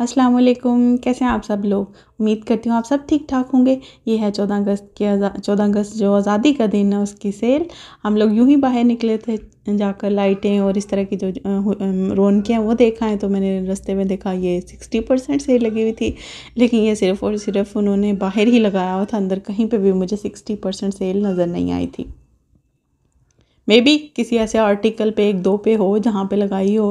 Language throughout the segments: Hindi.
अस्सलाम वालेकुम कैसे हैं आप सब लोग उम्मीद करती हूँ आप सब ठीक ठाक होंगे ये है चौदह अगस्त के चौदह अगस्त जो आज़ादी का दिन है उसकी सेल हम लोग यूं ही बाहर निकले थे जाकर लाइटें और इस तरह की जो रौनकें हैं वो देखा है तो मैंने रास्ते में देखा ये सिक्सटी परसेंट सेल लगी हुई थी लेकिन ये सिर्फ़ और सिर्फ उन्होंने बाहर ही लगाया हुआ था अंदर कहीं पर भी मुझे सिक्सटी परसेंट सेल नज़र नहीं आई थी मे बी किसी ऐसे आर्टिकल पे एक दो पे हो जहाँ पे लगाई हो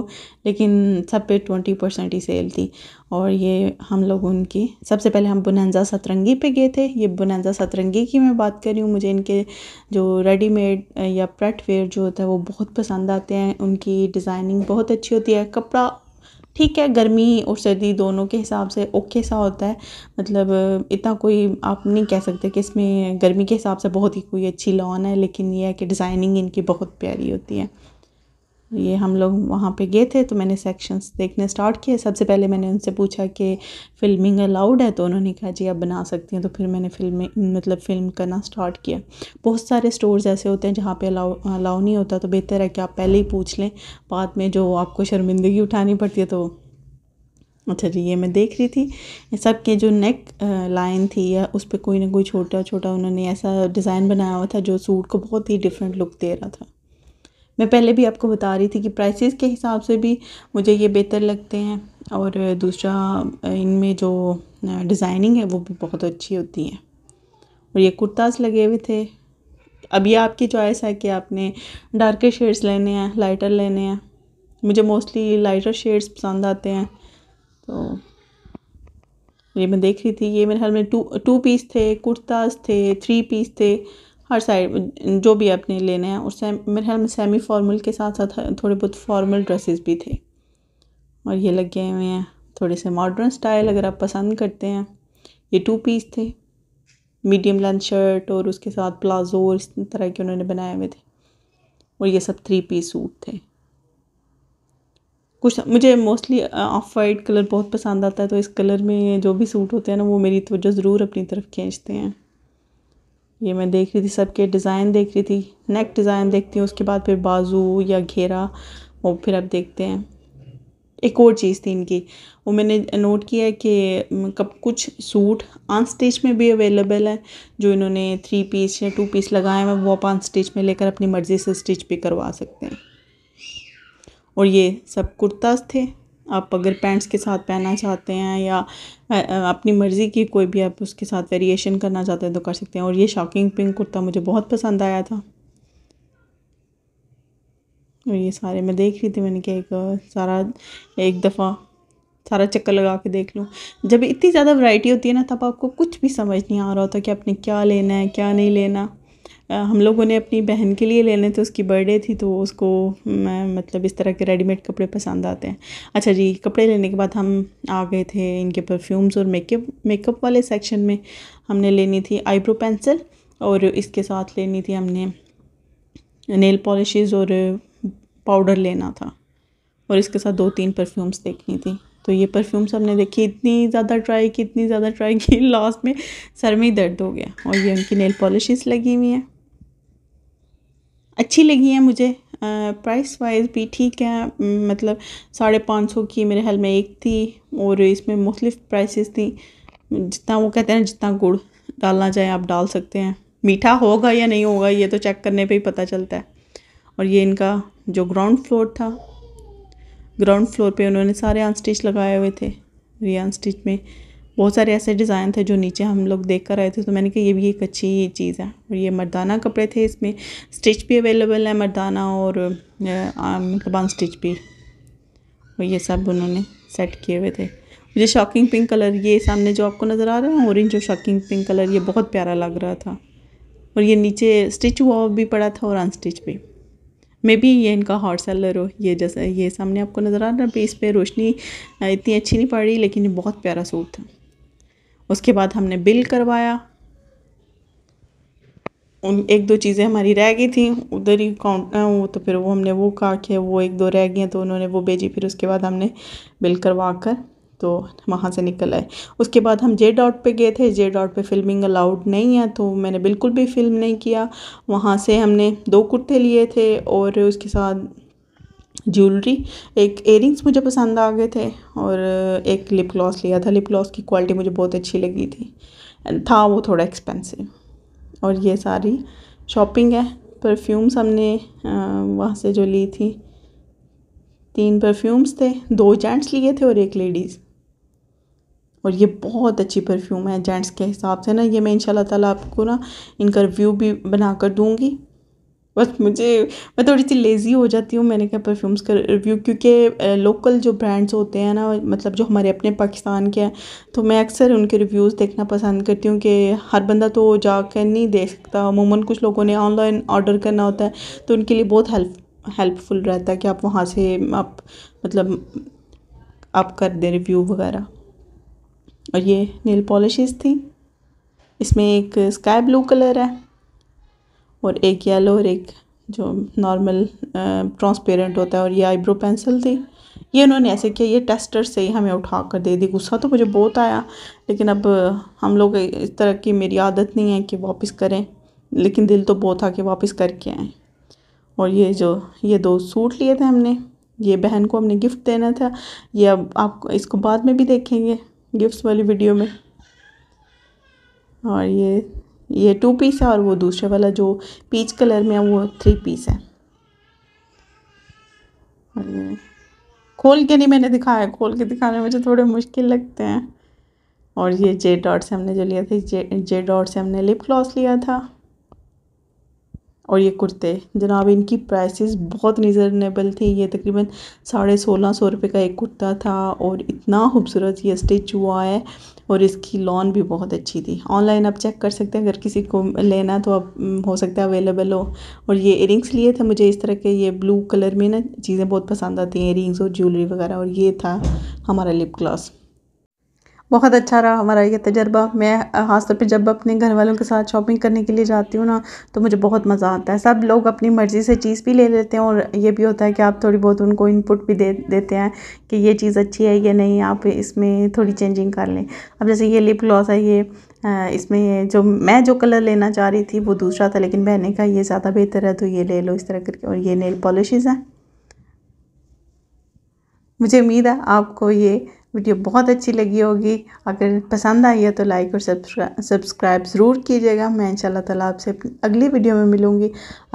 लेकिन सब पे ट्वेंटी परसेंट ही सेल थी और ये हम लोग उनकी सबसे पहले हम बुनैजा सतरंगी पे गए थे ये बुनैजा सतरंगी की मैं बात कर रही हूँ मुझे इनके जो रेडीमेड या प्रेट वेयर जो होता है वो बहुत पसंद आते हैं उनकी डिज़ाइनिंग बहुत अच्छी होती है कपड़ा ठीक है गर्मी और सर्दी दोनों के हिसाब से ओके सा होता है मतलब इतना कोई आप नहीं कह सकते कि इसमें गर्मी के हिसाब से बहुत ही कोई अच्छी लॉन है लेकिन यह है कि डिज़ाइनिंग इनकी बहुत प्यारी होती है ये हम लोग वहाँ पे गए थे तो मैंने सेक्शंस देखने स्टार्ट किए सबसे पहले मैंने उनसे पूछा कि फ़िल्मिंग अलाउड है तो उन्होंने कहा जी आप बना सकती हैं तो फिर मैंने फिल्म मतलब फ़िल्म करना स्टार्ट किया बहुत सारे स्टोर्स ऐसे होते हैं जहाँ पे अलाउ अलाउ नहीं होता तो बेहतर है कि आप पहले ही पूछ लें बाद में जो आपको शर्मिंदगी उठानी पड़ती है तो अच्छा जी ये मैं देख रही थी सब के जो नेक लाइन थी या उस पर कोई ना कोई छोटा छोटा उन्होंने ऐसा डिज़ाइन बनाया हुआ था जो सूट को बहुत ही डिफरेंट लुक दे रहा था मैं पहले भी आपको बता रही थी कि प्राइसेस के हिसाब से भी मुझे ये बेहतर लगते हैं और दूसरा इनमें जो डिज़ाइनिंग है वो भी बहुत अच्छी होती है और ये कुर्ताज लगे हुए थे अब ये आपकी चॉइस है कि आपने डार्कर शेड्स लेने हैं लाइटर लेने हैं मुझे मोस्टली लाइटर शेड्स पसंद आते हैं तो ये मैं देख रही थी ये मेरे ख्याल में टू टू पीस थे कुर्ताज थे थ्री पीस थे हर साइड जो भी आपने लेने हैं और सेम मेरे ख्याल में सेमी फॉर्मल के साथ साथ थोड़े बहुत फॉर्मल ड्रेसेस भी थे और ये लगे हुए हैं थोड़े से मॉडर्न स्टाइल अगर आप पसंद करते हैं ये टू पीस थे मीडियम लेंथ शर्ट और उसके साथ प्लाजो और इस तरह के उन्होंने बनाए हुए थे और ये सब थ्री पीस सूट थे कुछ मुझे मोस्टली ऑफ वाइट कलर बहुत पसंद आता है तो इस कलर में जो भी सूट होते हैं ना वो मेरी तो ज़रूर अपनी तरफ खींचते हैं ये मैं देख रही थी सबके डिज़ाइन देख रही थी नेक डिज़ाइन देखती हूँ उसके बाद फिर बाजू या घेरा वो फिर आप देखते हैं एक और चीज़ थी इनकी वो मैंने नोट किया है कि कब कुछ सूट आन स्टिच में भी अवेलेबल है जो इन्होंने थ्री पीस या टू पीस लगाए हैं वो आप आन स्टिच में लेकर अपनी मर्ज़ी से स्टिच भी करवा सकते हैं और ये सब कुर्ताज थे आप अगर पैंट्स के साथ पहनना चाहते हैं या अपनी मर्ज़ी की कोई भी आप उसके साथ वेरिएशन करना चाहते हैं तो कर सकते हैं और ये शॉकिंग पिंक कुर्ता मुझे बहुत पसंद आया था और ये सारे मैं देख रही थी मैंने कि एक सारा एक दफ़ा सारा चक्कर लगा के देख लूँ जब इतनी ज़्यादा वैरायटी होती है ना तब आपको कुछ भी समझ नहीं आ रहा होता कि आपने क्या लेना है क्या नहीं लेना हम लोगों ने अपनी बहन के लिए लेने थे तो उसकी बर्थडे थी तो उसको मैं मतलब इस तरह के रेडीमेड कपड़े पसंद आते हैं अच्छा जी कपड़े लेने के बाद हम आ गए थे इनके परफ्यूम्स और मेकअप मेकअप वाले सेक्शन में हमने लेनी थी आईब्रो पेंसिल और इसके साथ लेनी थी हमने नेल पॉलिशेज़ और पाउडर लेना था और इसके साथ दो तीन परफ्यूम्स देखनी थी तो ये परफ्यूम्स हमने देखी इतनी ज़्यादा ट्राई की इतनी ज़्यादा ट्राई की लास्ट में सर में ही दर्द हो गया और ये उनकी नेल पॉलिशेस लगी हुई हैं अच्छी लगी है मुझे प्राइस वाइज भी ठीक है मतलब साढ़े पाँच सौ की मेरे ख्याल में एक थी और इसमें मुख्तफ प्राइसेस थी जितना वो कहते हैं जितना गुड़ डालना चाहे आप डाल सकते हैं मीठा होगा या नहीं होगा ये तो चेक करने पे ही पता चलता है और ये इनका जो ग्राउंड फ्लोर था ग्राउंड फ्लोर पे उन्होंने सारे अनस्टिच लगाए हुए थे रियान स्टिच में बहुत सारे ऐसे डिज़ाइन थे जो नीचे हम लोग देख कर आए थे तो मैंने कहा ये भी एक अच्छी चीज़ है और ये मर्दाना कपड़े थे इसमें स्टिच भी अवेलेबल है मर्दाना और मतलब अन स्टिच भी और ये सब उन्होंने सेट किए हुए थे मुझे शॉकिंग पिंक कलर ये सामने जो आपको नज़र आ रहा है ऑरेंज और शॉकिंग पिंक कलर ये बहुत प्यारा लग रहा था और ये नीचे स्टिच हुआ भी पड़ा था और अनस्टिच भी मे बी ये इनका हॉट सेलर हो ये जैसा ये सामने आपको नज़र आ रहा है इस पर रोशनी इतनी अच्छी नहीं पड़ रही लेकिन ये बहुत प्यारा सूट था उसके बाद हमने बिल करवाया उन एक दो चीज़ें हमारी रह गई थी उधर ही काउंट वो तो फिर वो हमने वो कहा कि वो एक दो रह गई हैं तो उन्होंने वो भेजी फिर उसके बाद हमने बिल करवा कर तो वहाँ से निकल आए उसके बाद हम जे डॉट पे गए थे जे डॉट पे फिल्मिंग अलाउड नहीं है तो मैंने बिल्कुल भी फिल्म नहीं किया वहाँ से हमने दो कुर्ते लिए थे और उसके साथ ज्वेलरी एक एयरिंग्स मुझे पसंद आ गए थे और एक लिप ग्लॉस लिया था लिप ग्लॉस की क्वालिटी मुझे बहुत अच्छी लगी थी था वो थोड़ा एक्सपेंसिव और ये सारी शॉपिंग है परफ्यूम्स हमने वहाँ से जो ली थी तीन परफ्यूम्स थे दो जेंट्स लिए थे और एक लेडीज़ और ये बहुत अच्छी परफ्यूम है जेंट्स के हिसाब से ना ये मैं इन ताला आपको ना इनका रिव्यू भी बना कर दूँगी बस मुझे मैं थोड़ी सी लेज़ी हो जाती हूँ मैंने कहा परफ्यूम्स का रिव्यू क्योंकि लोकल जो ब्रांड्स होते हैं ना मतलब जो हमारे अपने पाकिस्तान के हैं तो मैं अक्सर उनके रिव्यूज़ देखना पसंद करती हूँ कि हर बंदा तो जाकर नहीं देख सकता अमूमन कुछ लोगों ने ऑनलाइन ऑर्डर करना होता है तो उनके लिए बहुत हेल्प हेल्पफुल रहता है कि आप वहाँ से आप मतलब आप कर दें रिव्यू वगैरह और ये नील पॉलिश थी इसमें एक स्काई ब्लू कलर है और एक येलो और एक जो नॉर्मल ट्रांसपेरेंट होता है और ये आईब्रो पेंसिल थी ये उन्होंने ऐसे किया ये टेस्टर से ही हमें उठा कर दे दी गुस्सा तो मुझे बहुत आया लेकिन अब हम लोग इस तरह की मेरी आदत नहीं है कि वापस करें लेकिन दिल तो बहुत था कि वापस करके आएँ और ये जो ये दो सूट लिए थे हमने ये बहन को हमने गिफ्ट देना था ये अब आप इसको बाद में भी देखेंगे गिफ्ट्स वाली वीडियो में और ये ये टू पीस है और वो दूसरे वाला जो पीच कलर में है वो थ्री पीस है खोल के नहीं मैंने दिखाया खोल के दिखाने में मुझे थोड़े मुश्किल लगते हैं और ये जे डॉट से हमने जो लिया था जे जे डॉट से हमने लिप ग्लॉस लिया था और ये कुर्ते जनाब इनकी प्राइसेस बहुत रिजनेबल थी ये तकरीबन साढ़े सोलह सौ रुपये का एक कुर्ता था और इतना खूबसूरत ये स्टिच हुआ है और इसकी लॉन भी बहुत अच्छी थी ऑनलाइन आप चेक कर सकते हैं अगर किसी को लेना तो आप हो सकता है अवेलेबल हो और ये इयरिंग्स लिए थे मुझे इस तरह के ये ब्लू कलर में ना चीज़ें बहुत पसंद आती हैं इयरिंग्स और ज्वेलरी वगैरह और ये था हमारा लिप ग्लॉस बहुत अच्छा रहा हमारा ये तजर्बा मैं खासतौर पर पे जब अपने घर वालों के साथ शॉपिंग करने के लिए जाती हूँ ना तो मुझे बहुत मज़ा आता है सब लोग अपनी मर्ज़ी से चीज़ भी ले लेते हैं और ये भी होता है कि आप थोड़ी बहुत उनको इनपुट भी दे देते हैं कि ये चीज़ अच्छी है या नहीं आप इसमें थोड़ी चेंजिंग कर लें अब जैसे ये लिप ग्लॉस है ये इसमें जो मैं जो कलर लेना चाह रही थी वो दूसरा था लेकिन मैंने कहा ये ज़्यादा बेहतर है तो ये ले लो इस तरह करके और ये नेल पॉलिशेज़ हैं मुझे उम्मीद है आपको ये वीडियो बहुत अच्छी लगी होगी अगर पसंद आई है तो लाइक और सब्सक्राइब ज़रूर कीजिएगा मैं इंशाल्लाह ताला आपसे अगली वीडियो में मिलूँगी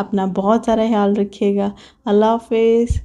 अपना बहुत सारा ख्याल रखिएगा अल्लाह हाफिज़